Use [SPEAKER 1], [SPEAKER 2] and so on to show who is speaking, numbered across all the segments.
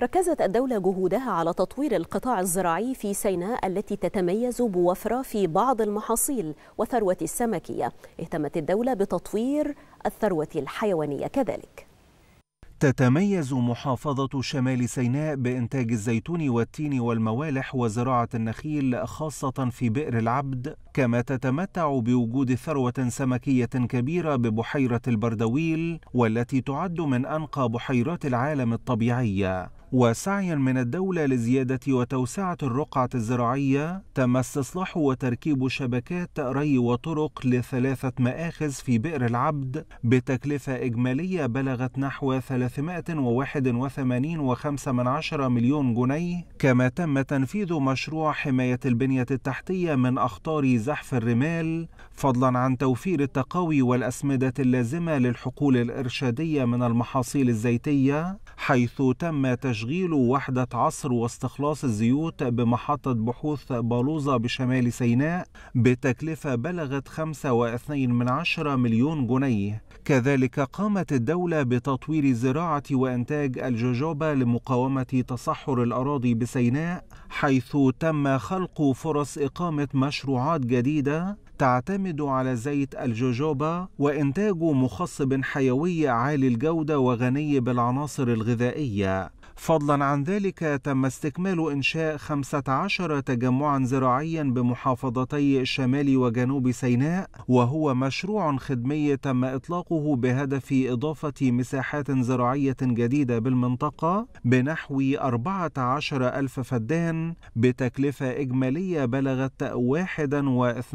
[SPEAKER 1] ركزت الدولة جهودها على تطوير القطاع الزراعي في سيناء التي تتميز بوفرة في بعض المحاصيل وثروة السمكية اهتمت الدولة بتطوير الثروة الحيوانية كذلك تتميز محافظة شمال سيناء بإنتاج الزيتون والتين والموالح وزراعة النخيل خاصة في بئر العبد، كما تتمتع بوجود ثروة سمكية كبيرة ببحيرة البردويل والتي تعد من أنقى بحيرات العالم الطبيعية، وسعيا من الدولة لزيادة وتوسعة الرقعة الزراعية تم استصلاح وتركيب شبكات ري وطرق لثلاثة مآخذ في بئر العبد بتكلفة إجمالية بلغت نحو 381.5 مليون جنيه كما تم تنفيذ مشروع حماية البنية التحتية من أخطار زحف الرمال فضلا عن توفير التقاوي والأسمدة اللازمة للحقول الإرشادية من المحاصيل الزيتية حيث تم تشغيل وحدة عصر واستخلاص الزيوت بمحطة بحوث بالوزة بشمال سيناء بتكلفة بلغت 5.2 من عشرة مليون جنيه كذلك قامت الدولة بتطوير زراعة وإنتاج الجوجوبا لمقاومة تصحر الأراضي بسيناء حيث تم خلق فرص إقامة مشروعات جديدة تعتمد على زيت الجوجوبا وإنتاج مخصب حيوي عالي الجودة وغني بالعناصر الغذائية فضلا عن ذلك تم استكمال إنشاء 15 تجمعا زراعيا بمحافظتي الشمال وجنوب سيناء وهو مشروع خدمي تم إطلاقه بهدف إضافة مساحات زراعية جديدة بالمنطقة بنحو 14 ألف فدان بتكلفة إجمالية بلغت 1.2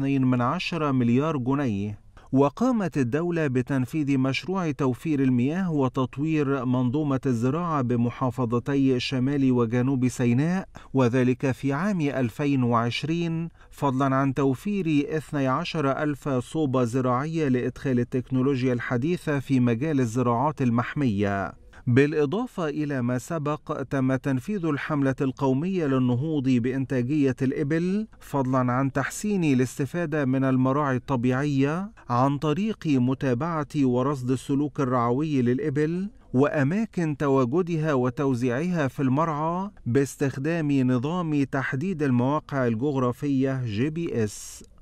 [SPEAKER 1] مليار جنيه وقامت الدولة بتنفيذ مشروع توفير المياه وتطوير منظومة الزراعة بمحافظتي شمال وجنوب سيناء وذلك في عام 2020 فضلا عن توفير 12 ألف صوبة زراعية لإدخال التكنولوجيا الحديثة في مجال الزراعات المحمية بالإضافة إلى ما سبق تم تنفيذ الحملة القومية للنهوض بإنتاجية الإبل فضلا عن تحسين الاستفادة من المراعي الطبيعية عن طريق متابعة ورصد السلوك الرعوي للإبل وأماكن تواجدها وتوزيعها في المرعى باستخدام نظام تحديد المواقع الجغرافية جي بي اس